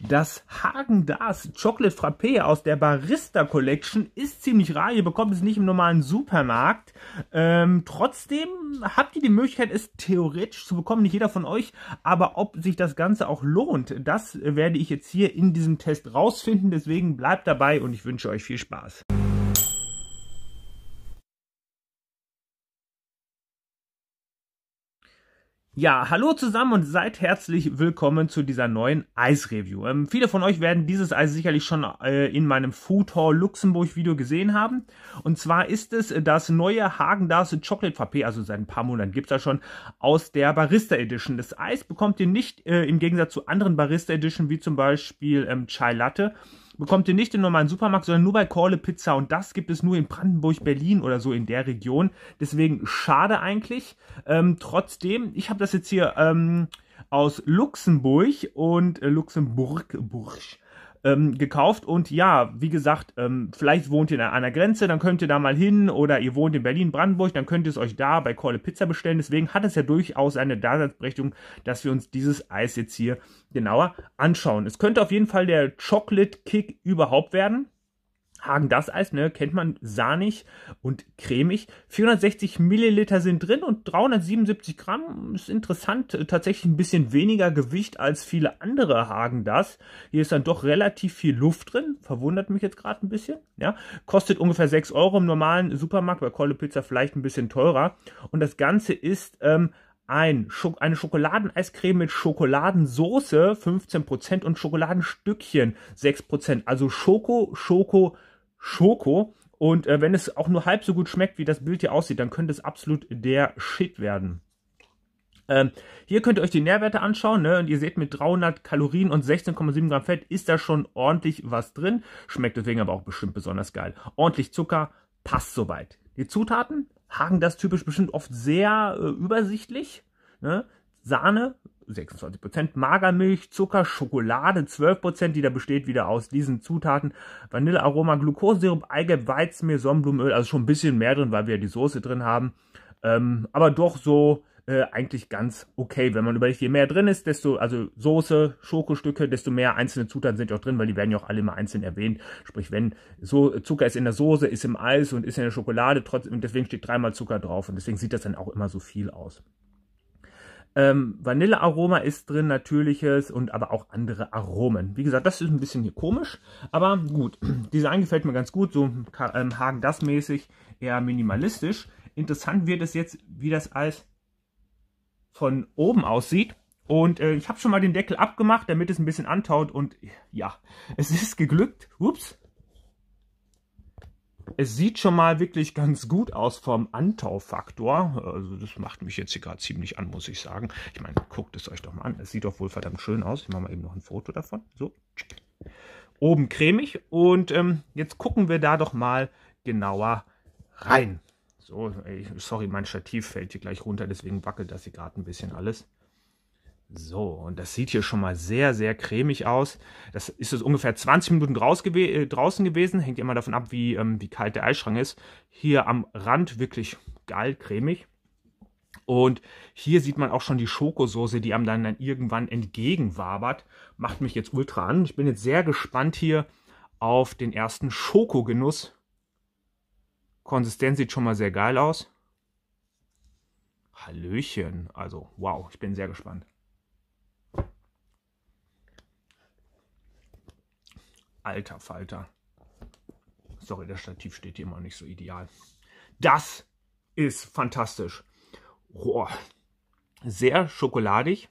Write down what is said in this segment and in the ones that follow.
Das Hagen Das Chocolate Frappé aus der Barista Collection ist ziemlich rar. Ihr bekommt es nicht im normalen Supermarkt. Ähm, trotzdem habt ihr die Möglichkeit, es theoretisch zu bekommen. Nicht jeder von euch. Aber ob sich das Ganze auch lohnt, das werde ich jetzt hier in diesem Test rausfinden. Deswegen bleibt dabei und ich wünsche euch viel Spaß. Ja, hallo zusammen und seid herzlich willkommen zu dieser neuen Eisreview. Ähm, viele von euch werden dieses Eis sicherlich schon äh, in meinem Food Hall Luxemburg Video gesehen haben. Und zwar ist es äh, das neue Hagen Dazs Chocolate Frappé, also seit ein paar Monaten gibt's das schon, aus der Barista Edition. Das Eis bekommt ihr nicht äh, im Gegensatz zu anderen Barista Edition, wie zum Beispiel ähm, Chai Latte, bekommt ihr nicht im normalen Supermarkt, sondern nur bei Corle Pizza. Und das gibt es nur in Brandenburg, Berlin oder so in der Region. Deswegen schade eigentlich. Ähm, trotzdem, ich habe das jetzt hier ähm, aus Luxemburg und äh, Luxemburg, Bursch ähm, gekauft. Und ja, wie gesagt, ähm, vielleicht wohnt ihr an der Grenze, dann könnt ihr da mal hin. Oder ihr wohnt in Berlin-Brandenburg, dann könnt ihr es euch da bei Kohle Pizza bestellen. Deswegen hat es ja durchaus eine Daseinsberechtigung, dass wir uns dieses Eis jetzt hier genauer anschauen. Es könnte auf jeden Fall der Chocolate Kick überhaupt werden. Hagen das Eis, ne, kennt man sahnig und cremig. 460 Milliliter sind drin und 377 Gramm ist interessant, äh, tatsächlich ein bisschen weniger Gewicht als viele andere Hagen das. Hier ist dann doch relativ viel Luft drin, verwundert mich jetzt gerade ein bisschen. Ja, kostet ungefähr 6 Euro im normalen Supermarkt, bei Kolle Pizza vielleicht ein bisschen teurer. Und das Ganze ist ähm, ein Schok eine Schokoladeneiscreme mit Schokoladensoße 15% und Schokoladenstückchen 6%. Also Schoko, Schoko, Schoko, Schoko. Und äh, wenn es auch nur halb so gut schmeckt, wie das Bild hier aussieht, dann könnte es absolut der Shit werden. Ähm, hier könnt ihr euch die Nährwerte anschauen ne? und ihr seht, mit 300 Kalorien und 16,7 Gramm Fett ist da schon ordentlich was drin. Schmeckt deswegen aber auch bestimmt besonders geil. Ordentlich Zucker, passt soweit. Die Zutaten haken das typisch bestimmt oft sehr äh, übersichtlich. Ne? Sahne 26%, Magermilch, Zucker, Schokolade 12%, die da besteht wieder aus diesen Zutaten, Vanillearoma, Glukosesirup, Eigelb, Weizenmehl, Sonnenblumenöl, also schon ein bisschen mehr drin, weil wir ja die Soße drin haben. Ähm, aber doch so äh, eigentlich ganz okay. Wenn man überlegt, je mehr drin ist, desto, also Soße, Schokostücke, desto mehr einzelne Zutaten sind auch drin, weil die werden ja auch alle immer einzeln erwähnt. Sprich, wenn so Zucker ist in der Soße, ist im Eis und ist in der Schokolade, trotzdem, deswegen steht dreimal Zucker drauf und deswegen sieht das dann auch immer so viel aus. Ähm, Vanillearoma ist drin, natürliches und aber auch andere Aromen. Wie gesagt, das ist ein bisschen hier komisch, aber gut. Design gefällt mir ganz gut, so ähm, Hagen das mäßig, eher minimalistisch. Interessant wird es jetzt, wie das alles von oben aussieht. Und äh, ich habe schon mal den Deckel abgemacht, damit es ein bisschen antaut und ja, es ist geglückt. Ups, es sieht schon mal wirklich ganz gut aus vom Antaufaktor. Also das macht mich jetzt hier gerade ziemlich an, muss ich sagen. Ich meine, guckt es euch doch mal an. Es sieht doch wohl verdammt schön aus. Ich mache mal eben noch ein Foto davon. So. Oben cremig. Und ähm, jetzt gucken wir da doch mal genauer rein. So, ey, sorry, mein Stativ fällt hier gleich runter, deswegen wackelt das hier gerade ein bisschen alles. So, und das sieht hier schon mal sehr, sehr cremig aus. Das ist jetzt ungefähr 20 Minuten äh, draußen gewesen. Hängt immer davon ab, wie, ähm, wie kalt der Eisschrank ist. Hier am Rand wirklich geil cremig. Und hier sieht man auch schon die Schokosoße, die einem dann, dann irgendwann entgegenwabert. Macht mich jetzt ultra an. Ich bin jetzt sehr gespannt hier auf den ersten Schokogenuss. Konsistenz sieht schon mal sehr geil aus. Hallöchen. Also, wow, ich bin sehr gespannt. Alter Falter. Sorry, das Stativ steht hier immer nicht so ideal. Das ist fantastisch. Boah. Sehr schokoladig.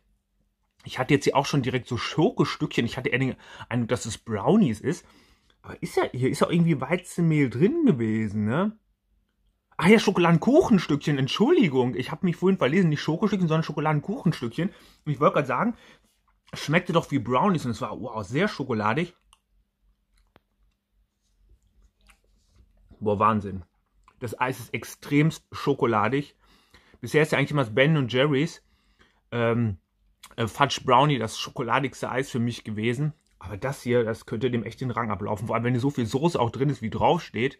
Ich hatte jetzt hier auch schon direkt so Schokostückchen. Ich hatte eher den Eindruck, dass es Brownies ist. Aber ist ja, hier ist ja irgendwie Weizenmehl drin gewesen, ne? Ah ja, Schokoladenkuchenstückchen, Entschuldigung. Ich habe mich vorhin verlesen, nicht Schokostückchen, sondern Schokoladenkuchenstückchen. Und ich wollte gerade sagen, schmeckte doch wie Brownies und es war wow, sehr schokoladig. Boah, Wahnsinn. Das Eis ist extremst schokoladig. Bisher ist ja eigentlich immer das Ben und Jerry's ähm, äh, Fudge Brownie das schokoladigste Eis für mich gewesen. Aber das hier, das könnte dem echt den Rang ablaufen. Vor allem, wenn hier so viel Soße auch drin ist, wie draufsteht.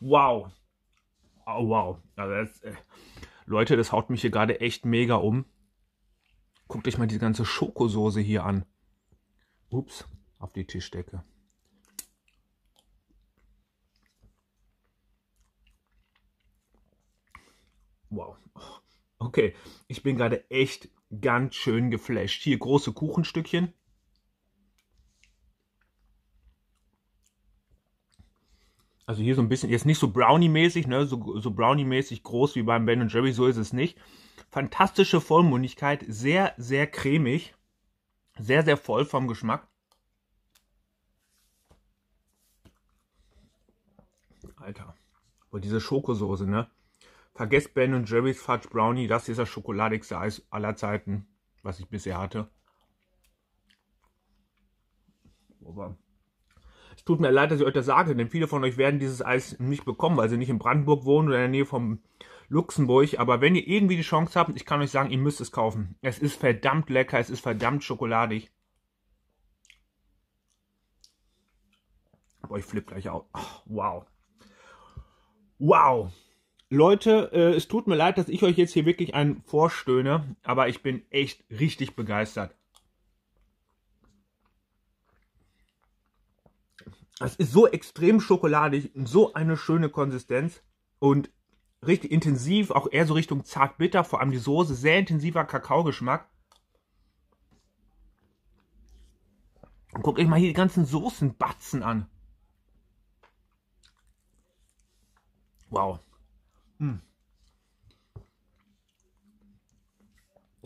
Wow. Oh, wow. Also das, äh, Leute, das haut mich hier gerade echt mega um. Guckt euch mal die ganze Schokosoße hier an. Ups auf die Tischdecke. Wow. Okay, ich bin gerade echt ganz schön geflasht. Hier große Kuchenstückchen. Also hier so ein bisschen, jetzt nicht so Brownie-mäßig, ne? so, so Brownie-mäßig groß wie beim Ben Jerry, so ist es nicht. Fantastische Vollmundigkeit, sehr, sehr cremig, sehr, sehr voll vom Geschmack. Alter. Und diese Schokosoße, ne? Vergesst Ben und Jerry's Fudge Brownie, das ist das schokoladigste Eis aller Zeiten, was ich bisher hatte. Aber es tut mir leid, dass ich euch das sage, denn viele von euch werden dieses Eis nicht bekommen, weil sie nicht in Brandenburg wohnen oder in der Nähe von Luxemburg. Aber wenn ihr irgendwie die Chance habt, ich kann euch sagen, ihr müsst es kaufen. Es ist verdammt lecker, es ist verdammt schokoladig. Aber ich flippe gleich aus. Oh, wow. Wow. Leute, äh, es tut mir leid, dass ich euch jetzt hier wirklich einen vorstöhne, aber ich bin echt richtig begeistert. Das ist so extrem schokoladig, und so eine schöne Konsistenz und richtig intensiv, auch eher so Richtung zart bitter, vor allem die Soße, sehr intensiver Kakaogeschmack. Und guck euch mal hier die ganzen Soßenbatzen an. Wow. Hm.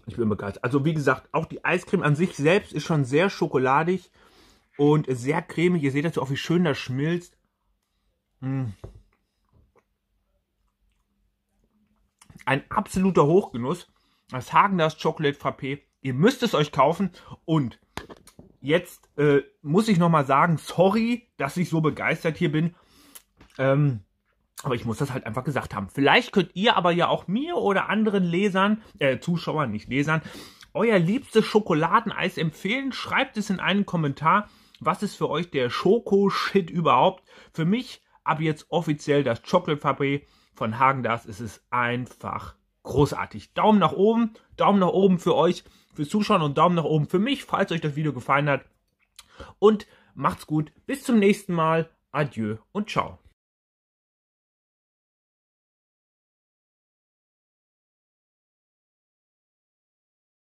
Ich bin begeistert. Also wie gesagt, auch die Eiscreme an sich selbst ist schon sehr schokoladig und sehr cremig. Ihr seht dazu auch, wie schön das schmilzt. Hm. Ein absoluter Hochgenuss. Das Hagendas Chocolate Frappé. Ihr müsst es euch kaufen. Und jetzt äh, muss ich nochmal sagen, sorry, dass ich so begeistert hier bin. Ähm, aber ich muss das halt einfach gesagt haben. Vielleicht könnt ihr aber ja auch mir oder anderen Lesern, äh, Zuschauern, nicht Lesern, euer liebstes Schokoladeneis empfehlen. Schreibt es in einen Kommentar. Was ist für euch der Schoko-Shit überhaupt? Für mich ab jetzt offiziell das Chocolate Fabric von Hagen Das. Es einfach großartig. Daumen nach oben, Daumen nach oben für euch, fürs Zuschauen und Daumen nach oben für mich, falls euch das Video gefallen hat. Und macht's gut. Bis zum nächsten Mal. Adieu und ciao.